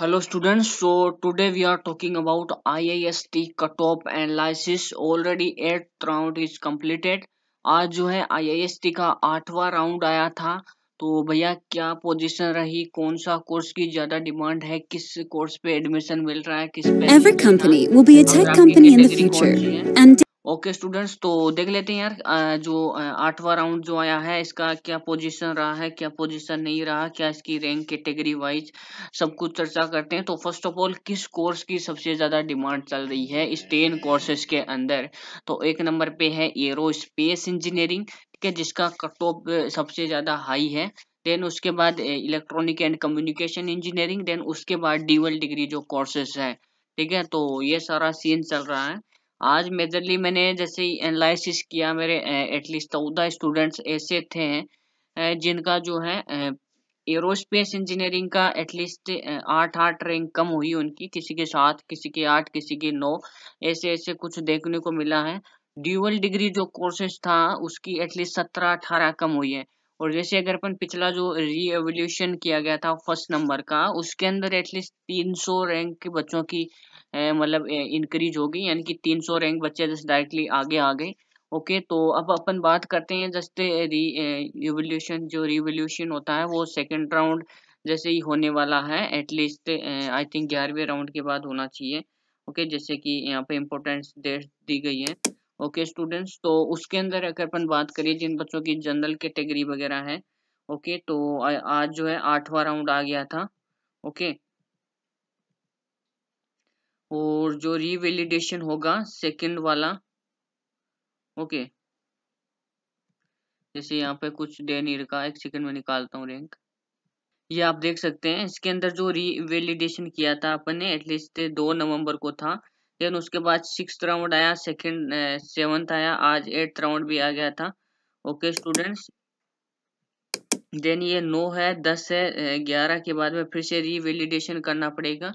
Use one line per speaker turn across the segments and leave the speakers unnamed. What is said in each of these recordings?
hello students so today we are talking about IIST cut off analysis already eight round is completed आज जो है IIST का आठवां round आया था तो भैया क्या पोजीशन रही कौन सा कोर्स की ज्यादा डिमांड है किस कोर्स पे एडमिशन मिल रहा है किस पे every company will be a tech company in the future and okay students तो देख लेते हैं यार जो आठवां राउंड जो आया है इसका क्या पोजीशन रहा है क्या पोजीशन नहीं रहा क्या इसकी रैंक कैटेगरी वाइज सब कुछ चर्चा करते हैं तो फर्स्ट ऑफ ऑल किस कोर्स की सबसे ज्यादा डिमांड चल रही है इस टेन कोर्सेज के अंदर तो एक नंबर पे है एरो स्पेस इंजीनियरिंग ठीक है जिसका कट ऑफ सबसे ज्यादा हाई है देन उसके बाद electronic and communication engineering then उसके बाद डीवल डिग्री जो कोर्सेज है ठीक है तो ये सारा सीन चल रहा है आज मेजरली मैंने जैसे एनालिसिस किया मेरे एटलीस्ट चौदह स्टूडेंट्स ऐसे थे जिनका जो है एरोस्पेस इंजीनियरिंग का एटलीस्ट आठ आठ रैंक कम हुई उनकी किसी के सात किसी के आठ किसी के नौ ऐसे ऐसे कुछ देखने को मिला है ड्यूअल डिग्री जो कोर्सेज था उसकी एटलीस्ट सत्रह अठारह कम हुई है और जैसे अगर अपन पिछला जो री एवोल्यूशन किया गया था फर्स्ट नंबर का उसके अंदर एटलीस्ट 300 रैंक के बच्चों की मतलब इंक्रीज हो गई यानी कि 300 रैंक बच्चे जैसे डायरेक्टली आगे आ गए ओके तो अब अपन बात करते हैं जैसे री एवोल्यूशन जो रिवोल्यूशन होता है वो सेकेंड राउंड जैसे ही होने वाला है एटलीस्ट आई थिंक ग्यारहवें राउंड के बाद होना चाहिए ओके जैसे कि यहाँ पे इम्पोर्टेंस डेट दी गई है ओके स्टूडेंट्स तो उसके अंदर अगर अपन बात करिए जिन बच्चों की जनरल कैटेगरी वगैरह है ओके okay, तो आ, आज जो है आठवां राउंड आ गया था ओके okay, और जो रिवेलिडेशन होगा सेकंड वाला ओके okay, जैसे यहाँ पे कुछ दे नहीं रखा एक सेकंड में निकालता हूँ रैंक ये आप देख सकते हैं इसके अंदर जो रिवेलिडेशन किया था अपन ने एटलीस्ट दो नवंबर को था देन उसके बाद सिक्स राउंड आया सेकेंड सेवन्थ आया आज एट्थ राउंड भी आ गया था ओके स्टूडेंट्स देन ये नो है दस है ग्यारह के बाद में फिर से रीवेलिडेशन करना पड़ेगा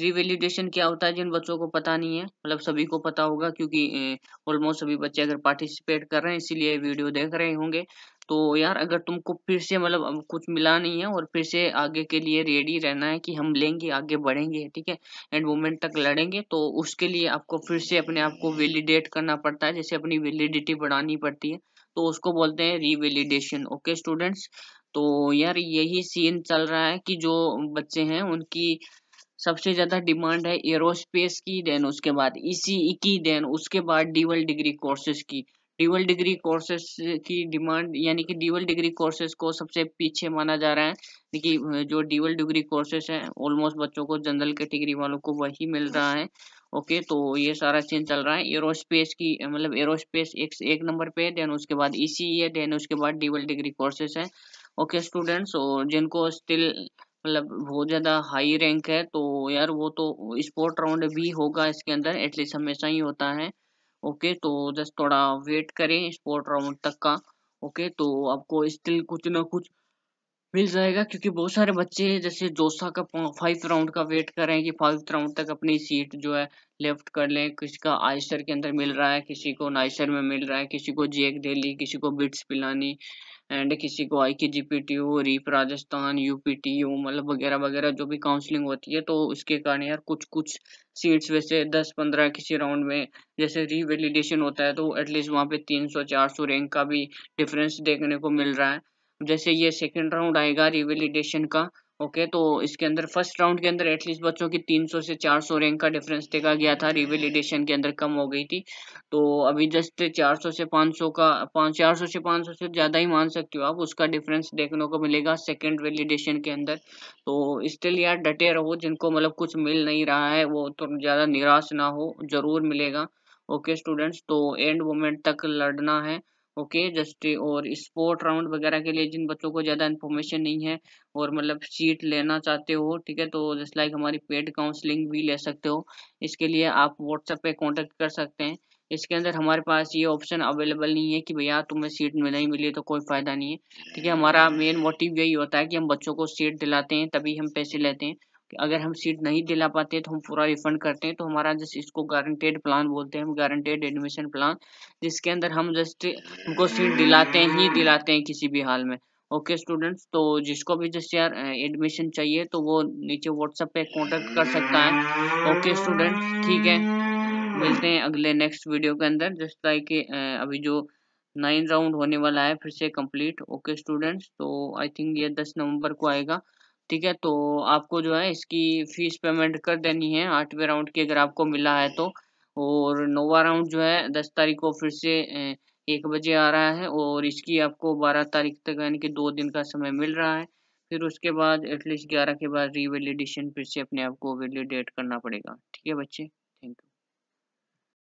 रीवेलिडेशन क्या होता है जिन बच्चों को पता नहीं है मतलब सभी को पता होगा क्योंकि ऑलमोस्ट सभी बच्चे अगर पार्टिसिपेट कर रहे हैं इसीलिए वीडियो देख रहे होंगे तो यार अगर तुमको फिर से मतलब कुछ मिला नहीं है और फिर से आगे के लिए रेडी रहना है कि हम लेंगे आगे बढ़ेंगे ठीक है एंड मोमेंट तक लड़ेंगे तो उसके लिए आपको फिर से अपने आप को वेलीडेट करना पड़ता है जैसे अपनी वेलिडिटी बढ़ानी पड़ती है तो उसको बोलते हैं रीवेलिडेशन ओके स्टूडेंट्स तो यार यही सीन चल रहा है कि जो बच्चे हैं उनकी सबसे ज़्यादा डिमांड है एरोस्पेस की देन उसके बाद ईसीई e e की देन उसके बाद डिवल डिग्री कोर्सेज की ड्यूअल डिग्री कोर्सेस की डिमांड यानी कि ड्यूअल डिग्री कोर्सेस को सबसे पीछे माना जा रहा है देखिए जो ड्यूअल डिग्री कोर्सेस हैं ऑलमोस्ट बच्चों को जनरल कैटेगरी वालों को वही मिल रहा है ओके तो ये सारा चेंज चल रहा है एरोस्पेस की मतलब एरोस्पेस एक एक नंबर पे है देन उसके बाद ई e e है देन उसके बाद ड्यूअल डिग्री कोर्सेस है ओके स्टूडेंट्स और जिनको स्टिल मतलब बहुत ज़्यादा हाई रैंक है तो यार वो तो स्पोर्ट राउंड भी होगा इसके अंदर एटलीस्ट हमेशा ही होता है ओके तो जस्ट थोड़ा वेट करें स्पोर्ट राउंड तक का ओके तो आपको स्टिल कुछ ना कुछ मिल जाएगा क्योंकि बहुत सारे बच्चे जैसे जोसा का फाइव राउंड का वेट कर रहे हैं कि फाइव राउंड तक अपनी सीट जो है लेफ्ट कर लें किसी का आयसर के अंदर मिल रहा है किसी को नाइसर में मिल रहा है किसी को जेक दिल्ली किसी को बिट्स पिलानी एंड किसी को I K G P T U REAP Rajasthan U P T U मतलब वगैरह वगैरह जो भी काउंसलिंग होती है तो उसके कारण यार कुछ कुछ सीट्स वैसे दस पंद्रह किसी राउंड में जैसे रीवेलीडेशन होता है तो एटलीस्ट वहाँ पे तीन सौ चार सौ रैंक का भी डिफरेंस देखने को मिल रहा है जैसे ये सेकेंड राउंड आएगा रिवेलिडेशन का ओके तो इसके अंदर फर्स्ट राउंड के अंदर एटलीस्ट बच्चों की 300 से 400 रैंक का डिफरेंस देखा गया था रिवेलिडेशन के अंदर कम हो गई थी तो अभी जस्ट 400 से 500 का पाँच चार से 500 से ज़्यादा ही मान सकते हो आप उसका डिफरेंस देखने को मिलेगा सेकेंड वेलीडेशन के अंदर तो स्टिल यार डटे रहो जिनको मतलब कुछ मिल नहीं रहा है वो तो ज़्यादा निराश ना हो ज़रूर मिलेगा ओके okay, स्टूडेंट्स तो एंड मोमेंट तक लड़ना है ओके जस्ट और स्पोर्ट राउंड वगैरह के लिए जिन बच्चों को ज़्यादा इन्फॉर्मेशन नहीं है और मतलब सीट लेना चाहते हो ठीक है तो जस्ट लाइक हमारी पेड काउंसलिंग भी ले सकते हो इसके लिए आप व्हाट्सएप पे कांटेक्ट कर सकते हैं इसके अंदर हमारे पास ये ऑप्शन अवेलेबल नहीं है कि भैया तुम्हें सीट में नहीं मिली तो कोई फ़ायदा नहीं है ठीक है हमारा मेन मोटिव यही होता है कि हम बच्चों को सीट दिलाते हैं तभी हम पैसे लेते हैं अगर हम सीट नहीं दिला पाते तो हम पूरा रिफंड करते हैं तो हमारा जस्ट इसको गारंटेड प्लान बोलते हैं हम गारंटेड एडमिशन प्लान जिसके अंदर हम जस्ट उनको सीट दिलाते ही दिलाते हैं किसी भी हाल में ओके okay, स्टूडेंट्स तो जिसको भी जैसे यार एडमिशन चाहिए तो वो नीचे व्हाट्सएप पे कॉन्टेक्ट कर सकता है ओके स्टूडेंट्स ठीक है मिलते हैं अगले नेक्स्ट वीडियो के अंदर जस्ट लाइक अभी जो नाइन राउंड होने वाला है फिर से कंप्लीट ओके स्टूडेंट्स तो आई थिंक ये दस नवंबर को आएगा ठीक है तो आपको जो है इसकी फीस पेमेंट कर देनी है आठवें राउंड की अगर आपको मिला है तो और नौवा राउंड जो है दस तारीख को फिर से एक बजे आ रहा है और इसकी आपको बारह तारीख तक यानी कि दो दिन का समय मिल रहा है फिर उसके बाद एटलीस्ट ग्यारह के बाद रीवेलिडेशन फिर से अपने आप को वेलीडेट करना पड़ेगा ठीक है बच्चे